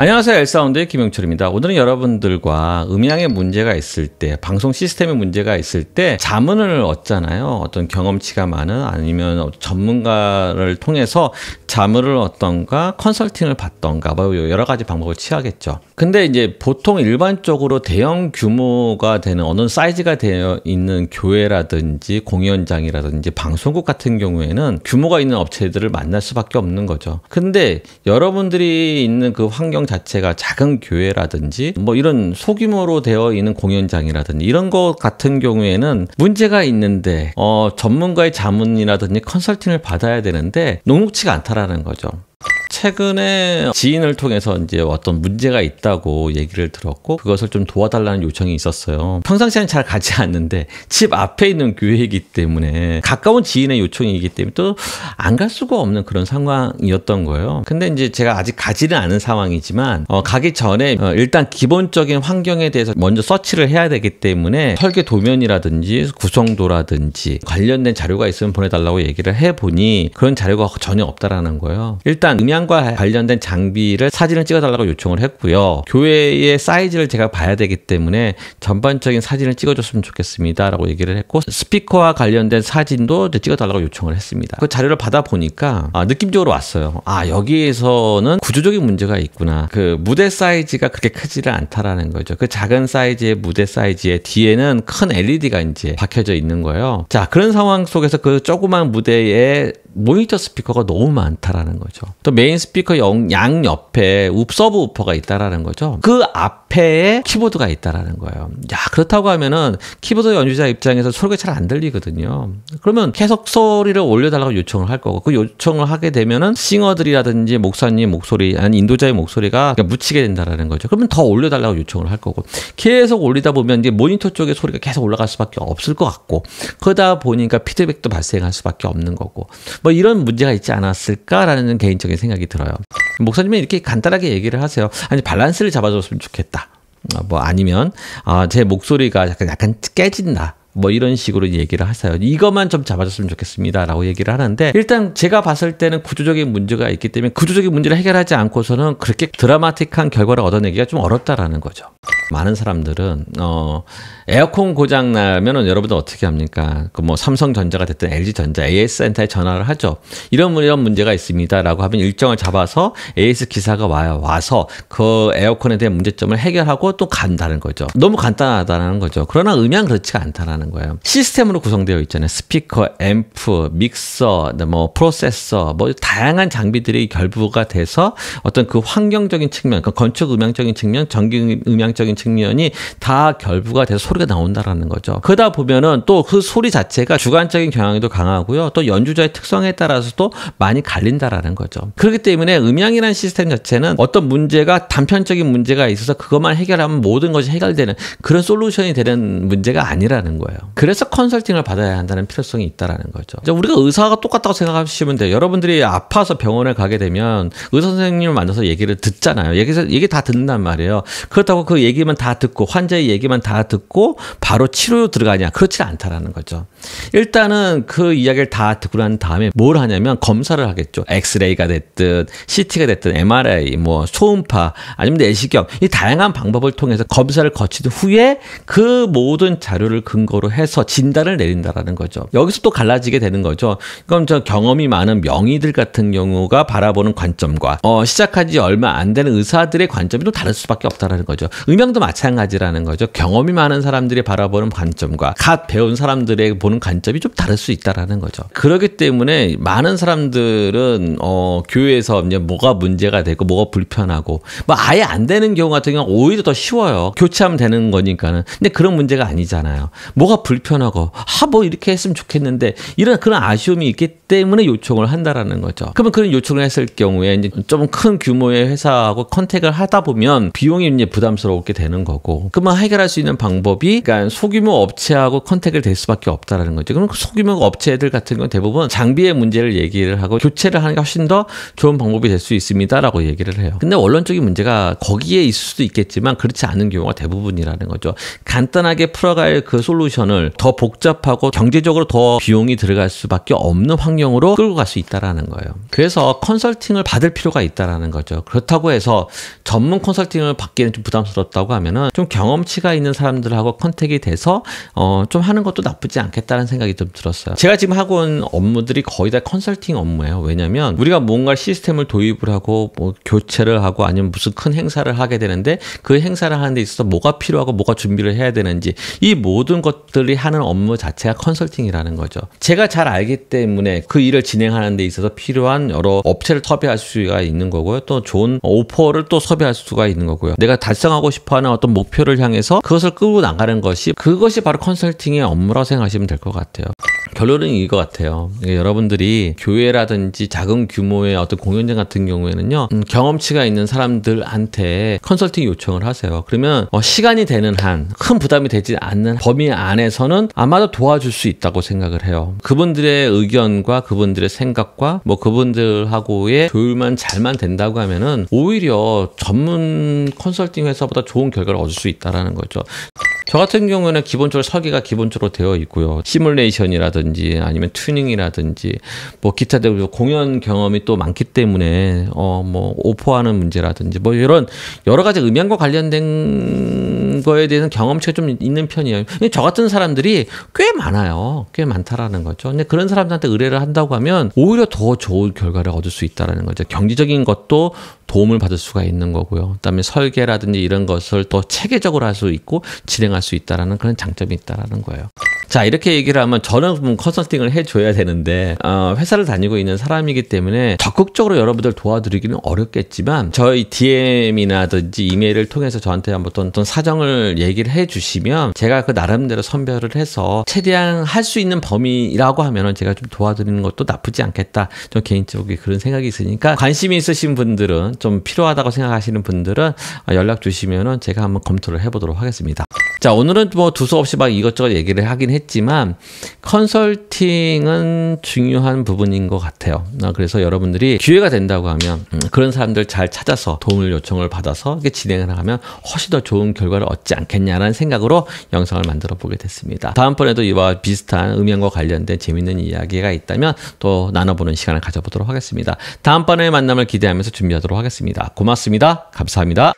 안녕하세요. 엘사운드의 김영철입니다. 오늘은 여러분들과 음향에 문제가 있을 때, 방송 시스템에 문제가 있을 때 자문을 얻잖아요. 어떤 경험치가 많은 아니면 전문가를 통해서 자문을 얻던가 컨설팅을 받던가 뭐 여러 가지 방법을 취하겠죠. 근데 이제 보통 일반적으로 대형 규모가 되는 어느 사이즈가 되어 있는 교회라든지 공연장이라든지 방송국 같은 경우에는 규모가 있는 업체들을 만날 수밖에 없는 거죠. 근데 여러분들이 있는 그 환경 자체가 작은 교회라든지 뭐 이런 소규모로 되어 있는 공연장이라든지 이런 것 같은 경우에는 문제가 있는데 어, 전문가의 자문이라든지 컨설팅을 받아야 되는데 녹록치가 않다라는 거죠. 최근에 지인을 통해서 이제 어떤 문제가 있다고 얘기를 들었고 그것을 좀 도와달라는 요청이 있었어요. 평상시에는 잘 가지 않는데 집 앞에 있는 교회이기 때문에 가까운 지인의 요청이기 때문에 또 안 갈 수가 없는 그런 상황이었던 거예요. 근데 이제 제가 아직 가지는 않은 상황이지만 어, 가기 전에 어, 일단 기본적인 환경에 대해서 먼저 서치를 해야 되기 때문에 설계 도면이라든지 구성도라든지 관련된 자료가 있으면 보내달라고 얘기를 해보니 그런 자료가 전혀 없다라는 거예요. 일단 음향 찬양과 관련된 장비를 사진을 찍어달라고 요청을 했고요. 교회의 사이즈를 제가 봐야 되기 때문에 전반적인 사진을 찍어줬으면 좋겠습니다라고 얘기를 했고 스피커와 관련된 사진도 찍어달라고 요청을 했습니다. 그 자료를 받아 보니까 아, 느낌적으로 왔어요. 아 여기에서는 구조적인 문제가 있구나. 그 무대 사이즈가 그렇게 크지를 않다라는 거죠. 그 작은 사이즈의 무대 사이즈의 뒤에는 큰 LED가 이제 박혀져 있는 거예요. 자 그런 상황 속에서 그 조그만 무대에 모니터 스피커가 너무 많다라는 거죠. 또 메인 스피커 영, 양 옆에 웁 서브 우퍼가 있다라는 거죠. 그 앞에 키보드가 있다라는 거예요. 야 그렇다고 하면은 키보드 연주자 입장에서 소리가 잘 안 들리거든요. 그러면 계속 소리를 올려달라고 요청을 할 거고 그 요청을 하게 되면은 싱어들이라든지 목사님 목소리 아니 인도자의 목소리가 묻히게 된다라는 거죠. 그러면 더 올려달라고 요청을 할 거고 계속 올리다 보면 이제 모니터 쪽에 소리가 계속 올라갈 수밖에 없을 것 같고 그러다 보니까 피드백도 발생할 수밖에 없는 거고 뭐 이런 문제가 있지 않았을까라는 개인적인 생각이 들어요. 목사님은 이렇게 간단하게 얘기를 하세요. 아니 밸런스를 잡아줬으면 좋겠다. 아, 뭐 아니면 아, 제 목소리가 약간 약간 깨진다. 뭐 이런 식으로 얘기를 하세요. 이것만 좀 잡아줬으면 좋겠습니다라고 얘기를 하는데 일단 제가 봤을 때는 구조적인 문제가 있기 때문에 구조적인 문제를 해결하지 않고서는 그렇게 드라마틱한 결과를 얻어내기가 좀 어렵다라는 거죠. 많은 사람들은 어 에어컨 고장 나면은 여러분들 어떻게 합니까? 그 뭐 삼성전자가 됐든 LG전자 AS 센터에 전화를 하죠. 이런 이런 문제가 있습니다라고 하면 일정을 잡아서 AS 기사가 와요. 와서 그 에어컨에 대한 문제점을 해결하고 또 간다는 거죠. 너무 간단하다는 거죠. 그러나 음향 그렇지가 않다라는 거예요. 시스템으로 구성되어 있잖아요. 스피커, 앰프, 믹서, 네, 뭐 프로세서, 뭐 다양한 장비들이 결부가 돼서 어떤 그 환경적인 측면, 그 건축 음향적인 측면, 전기 음향적인 측면이 다 결부가 돼서 소리가 나온다라는 거죠. 그러다 보면은 또 그 소리 자체가 주관적인 경향도 강하고요. 또 연주자의 특성에 따라서도 많이 갈린다라는 거죠. 그렇기 때문에 음향이라는 시스템 자체는 어떤 문제가 단편적인 문제가 있어서 그것만 해결하면 모든 것이 해결되는 그런 솔루션이 되는 문제가 아니라는 거예요. 그래서 컨설팅을 받아야 한다는 필요성이 있다라는 거죠. 우리가 의사가 똑같다고 생각하시면 돼요. 여러분들이 아파서 병원에 가게 되면 의사 선생님을 만나서 얘기를 듣잖아요. 얘기 얘기 다 듣는단 말이에요. 그렇다고 그 얘기 얘기만 다 듣고 환자의 얘기만 다 듣고 바로 치료로 들어가냐 그렇지 않다라는 거죠. 일단은 그 이야기를 다 듣고 난 다음에 뭘 하냐면 검사를 하겠죠. 엑스레이가 됐든 CT가 됐든 MRI 뭐 초음파 아니면 내시경 이 다양한 방법을 통해서 검사를 거친 후에 그 모든 자료를 근거로 해서 진단을 내린다라는 거죠. 여기서 또 갈라지게 되는 거죠. 그럼 저 경험이 많은 명의들 같은 경우가 바라보는 관점과 어, 시작한 지 얼마 안 되는 의사들의 관점이 또 다를 수밖에 없다라는 거죠. 음향도 사람도 마찬가지라는 거죠. 경험이 많은 사람들이 바라보는 관점과 갓 배운 사람들의 보는 관점이 좀 다를 수 있다라는 거죠. 그렇기 때문에 많은 사람들은 어, 교회에서 이제 뭐가 문제가 되고 뭐가 불편하고 뭐 아예 안 되는 경우 같은 경우 는 오히려 더 쉬워요. 교체하면 되는 거니까는. 근데 그런 문제가 아니잖아요. 뭐가 불편하고 하뭐 아, 이렇게 했으면 좋겠는데 이런 그런 아쉬움이 있기 때문에 요청을 한다라는 거죠. 그러면 그런 요청을 했을 경우에 좀 큰 규모의 회사하고 컨택을 하다 보면 비용이 이제 부담스럽게 되는 되는 거고 그러면 해결할 수 있는 방법이 그러니까 소규모 업체하고 컨택을 될 수밖에 없다라는 거죠. 그럼 그 소규모 업체들 같은 건 대부분 장비의 문제를 얘기를 하고 교체를 하는 게 훨씬 더 좋은 방법이 될 수 있습니다라고 얘기를 해요. 근데 원론적인 문제가 거기에 있을 수도 있겠지만 그렇지 않은 경우가 대부분이라는 거죠. 간단하게 풀어갈 그 솔루션을 더 복잡하고 경제적으로 더 비용이 들어갈 수밖에 없는 환경으로 끌고 갈 수 있다라는 거예요. 그래서 컨설팅을 받을 필요가 있다라는 거죠. 그렇다고 해서 전문 컨설팅을 받기는 에좀 부담스럽다고 하면은 좀 경험치가 있는 사람들하고 컨택이 돼서 어, 좀 하는 것도 나쁘지 않겠다는 생각이 좀 들었어요. 제가 지금 하고 온 업무들이 거의 다 컨설팅 업무예요. 왜냐면 우리가 뭔가 시스템을 도입을 하고 뭐 교체를 하고 아니면 무슨 큰 행사를 하게 되는데 그 행사를 하는 데 있어서 뭐가 필요하고 뭐가 준비를 해야 되는지 이 모든 것들이 하는 업무 자체가 컨설팅이라는 거죠. 제가 잘 알기 때문에 그 일을 진행하는 데 있어서 필요한 여러 업체를 섭외할 수가 있는 거고요. 또 좋은 오퍼를 또 섭외할 수가 있는 거고요. 내가 달성하고 싶어 하는 어떤 목표를 향해서 그것을 끌고 나가는 것이 그것이 바로 컨설팅의 업무라고 생각하시면 될 것 같아요. 결론은 이거 같아요. 그러니까 여러분들이 교회라든지 작은 규모의 어떤 공연장 같은 경우에는요, 음, 경험치가 있는 사람들한테 컨설팅 요청을 하세요. 그러면 어, 시간이 되는 한, 큰 부담이 되지 않는 범위 안에서는 아마도 도와줄 수 있다고 생각을 해요. 그분들의 의견과 그분들의 생각과 뭐 그분들하고의 조율만 잘만 된다고 하면은 오히려 전문 컨설팅 회사보다 좋은 결과를 얻을 수 있다라는 거죠. 저 같은 경우는 에 기본적으로 설계가 기본적으로 되어 있고요. 시뮬레이션이라든지 아니면 튜닝이라든지 뭐 기타 등 공연 경험이 또 많기 때문에 어 뭐 오퍼하는 문제라든지 뭐 이런 여러 가지 음향과 관련된 거에 대해서 경험치가 좀 있는 편이에요. 근데 저 같은 사람들이 꽤 많아요. 꽤 많다라는 거죠. 근데 그런 사람들한테 의뢰를 한다고 하면 오히려 더 좋은 결과를 얻을 수 있다라는 거죠. 경제적인 것도 도움을 받을 수가 있는 거고요. 그다음에 설계라든지 이런 것을 더 체계적으로 할 수 있고 진행할 수 있다라는 그런 장점이 있다라는 거예요. 자 이렇게 얘기를 하면 저는 컨설팅을 해줘야 되는데 어, 회사를 다니고 있는 사람이기 때문에 적극적으로 여러분들 도와드리기는 어렵겠지만 저희 DM이나든지 이메일을 통해서 저한테 한번 어떤 사정을 내용을 얘기를 해 주시면 제가 그 나름대로 선별을 해서 최대한 할 수 있는 범위라고 하면은 제가 좀 도와드리는 것도 나쁘지 않겠다. 좀 개인적으로 그런 생각이 있으니까 관심이 있으신 분들은 좀 필요하다고 생각하시는 분들은 연락 주시면은 제가 한번 검토를 해 보도록 하겠습니다. 자, 오늘은 뭐 두서없이 막 이것저것 얘기를 하긴 했지만 컨설팅은 중요한 부분인 것 같아요. 아, 그래서 여러분들이 기회가 된다고 하면 음, 그런 사람들 잘 찾아서 도움을 요청을 받아서 이렇게 진행을 하면 훨씬 더 좋은 결과를 얻지 않겠냐라는 생각으로 영상을 만들어 보게 됐습니다. 다음번에도 이와 비슷한 음향과 관련된 재밌는 이야기가 있다면 또 나눠보는 시간을 가져보도록 하겠습니다. 다음번에 만남을 기대하면서 준비하도록 하겠습니다. 고맙습니다. 감사합니다.